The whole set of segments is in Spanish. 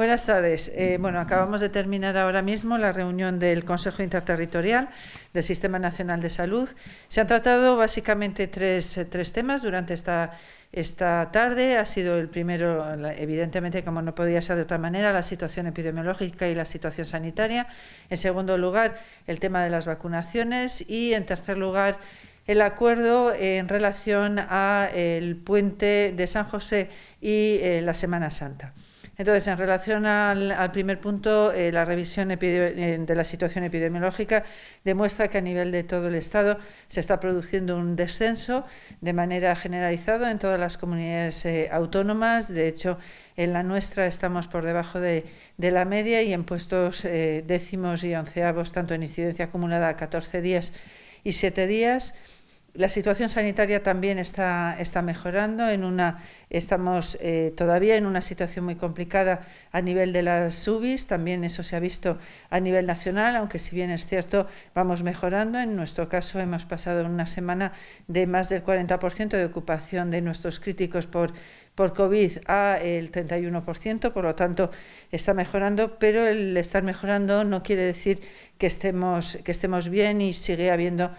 Buenas tardes. Eh, bueno, acabamos de terminar ahora mismo la reunión del Consejo Interterritorial del Sistema Nacional de Salud. Se han tratado básicamente tres, eh, tres temas durante esta, esta tarde. Ha sido el primero, evidentemente, como no podía ser de otra manera, la situación epidemiológica y la situación sanitaria. En segundo lugar, el tema de las vacunaciones. Y en tercer lugar, el acuerdo en relación al puente de San José y eh, la Semana Santa. Entonces, en relación al, primer punto, eh, la revisión eh, de la situación epidemiológica demuestra que a nivel de todo el Estado se está produciendo un descenso de manera generalizada en todas las comunidades eh, autónomas. De hecho, en la nuestra estamos por debajo de, la media y en puestos décimos y onceavos, tanto en incidencia acumulada a 14 días y 7 días. La situación sanitaria también está, está mejorando. En una, estamos eh, todavía en una situación muy complicada a nivel de las UBIs. También eso se ha visto a nivel nacional, aunque si bien es cierto, vamos mejorando. En nuestro caso hemos pasado una semana de más del 40% de ocupación de nuestros críticos por, por COVID a el 31%, por lo tanto está mejorando, pero el estar mejorando no quiere decir que estemos, que estemos bien y sigue habiendo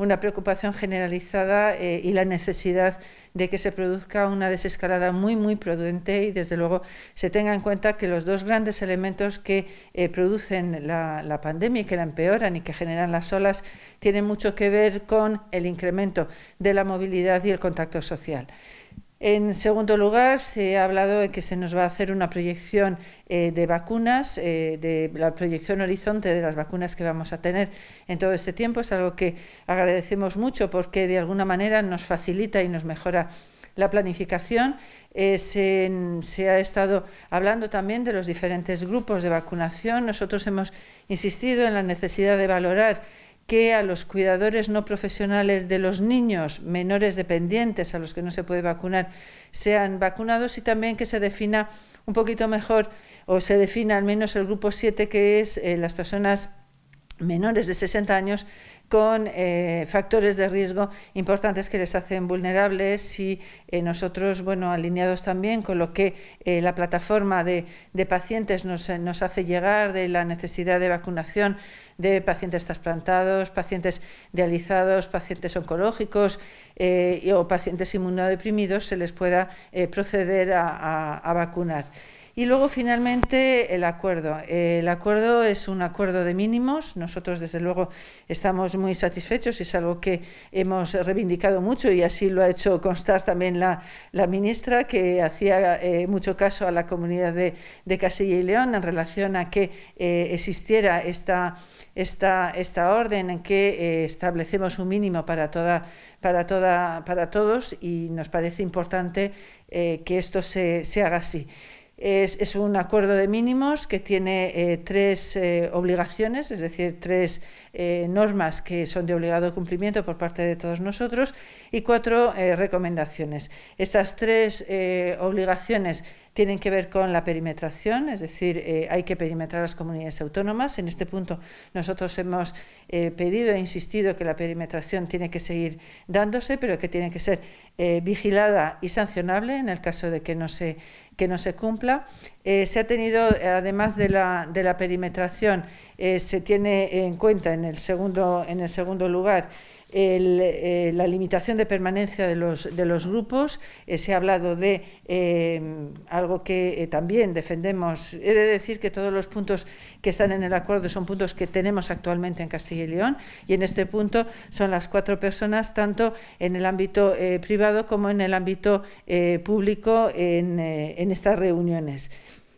una preocupación generalizada eh, y la necesidad de que se produzca una desescalada muy, muy prudente y, desde luego, se tenga en cuenta que los dos grandes elementos que eh, producen la, la, pandemia y que la empeoran y que generan las olas tienen mucho que ver con el incremento de la movilidad y el contacto social. En segundo lugar, se ha hablado de que se nos va a hacer una proyección eh, de vacunas, eh, de la proyección horizonte de las vacunas que vamos a tener en todo este tiempo. Es algo que agradecemos mucho porque de alguna manera nos facilita y nos mejora la planificación. Eh, se, se, ha estado hablando también de los diferentes grupos de vacunación. Nosotros hemos insistido en la necesidad de valorar que a los cuidadores no profesionales de los niños menores dependientes a los que no se puede vacunar sean vacunados y también que se defina un poquito mejor o se defina al menos el grupo 7 que es eh, las personas menores de 60 años con eh, factores de riesgo importantes que les hacen vulnerables y eh, nosotros, bueno, alineados también con lo que eh, la plataforma de, pacientes nos, hace llegar de la necesidad de vacunación de pacientes trasplantados, pacientes dializados, pacientes oncológicos o pacientes inmunodeprimidos, se les pueda proceder a vacunar. Y luego finalmente el acuerdo. el acuerdo es un acuerdo de mínimos. Nosotros desde luego estamos muy satisfechos. y Es algo que hemos reivindicado mucho y así lo ha hecho constar también la, ministra que hacía eh, mucho caso a la comunidad de, de, Castilla y León en relación a que eh, existiera esta, orden en que eh, establecemos un mínimo para, toda, para, toda, para todos y nos parece importante que esto se haga así. Es, un acuerdo de mínimos que tiene eh, tres eh, obligaciones, es decir, tres eh, normas que son de obligado cumplimiento por parte de todos nosotros y cuatro recomendaciones. Estas tres obligaciones tienen que ver con la perimetración, es decir, eh, hay que perimetrar las comunidades autónomas. En este punto nosotros hemos eh, pedido e insistido que la perimetración tiene que seguir dándose, pero que tiene que ser eh, vigilada y sancionable en el caso de que no se, que no se cumpla. se ha tenido, además de la, de la perimetración, se tiene en cuenta en el segundo, en el segundo lugar, eh, la limitación de permanencia de los, grupos. Eh, se ha hablado de eh, algo que también defendemos. He de decir que todos los puntos que están en el acuerdo son puntos que tenemos actualmente en Castilla y León y en este punto son las cuatro personas, tanto en el ámbito privado como en el ámbito público en estas reuniones.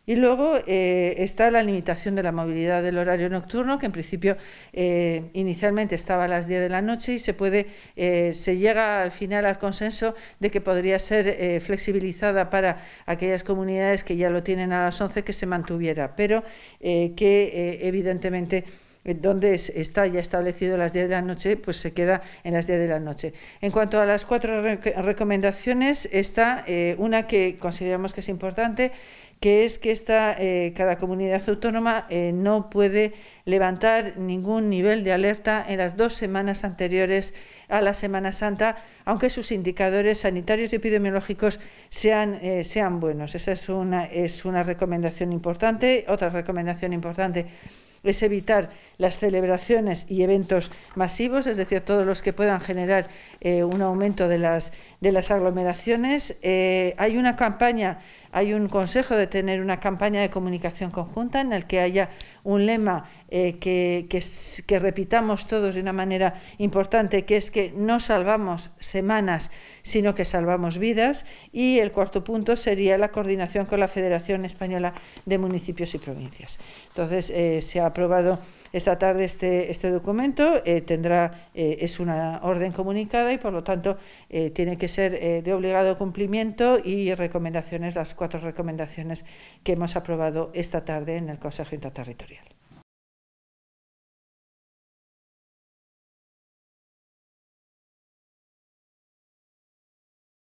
Y luego eh, está la limitación de la movilidad del horario nocturno, que en principio eh, inicialmente estaba a las 10 de la noche y se puede, eh, se llega al final al consenso de que podría ser flexibilizada para aquellas comunidades que ya lo tienen a las 11 que se mantuviera, pero que evidentemente donde está ya establecido las 10 de la noche, pues se queda en las 10 de la noche. En cuanto a las cuatro recomendaciones, está eh, una que consideramos que es importante, que es que eh, cada comunidad autónoma eh, no puede levantar ningún nivel de alerta en las dos semanas anteriores a la Semana Santa, aunque sus indicadores sanitarios y epidemiológicos sean, sean buenos. Esa es una, es una recomendación importante. Otra recomendación importante es evitar las celebraciones y eventos masivos, es decir, todos los que puedan generar eh, un aumento de las, de las aglomeraciones. Eh, hay una campaña, hay un consejo de tener una campaña de comunicación conjunta en el que haya un lema eh, que, que, que repitamos todos de una manera importante, que es que no salvamos semanas, sino que salvamos vidas. Y el cuarto punto sería la coordinación con la Federación Española de Municipios y Provincias. Entonces, se ha aprobado esta tarde este, este documento, eh, tendrá, eh, es una orden comunicada y por lo tanto eh, tiene que ser de obligado cumplimiento y recomendaciones, las cuatro recomendaciones que hemos aprobado esta tarde en el Consejo Interterritorial.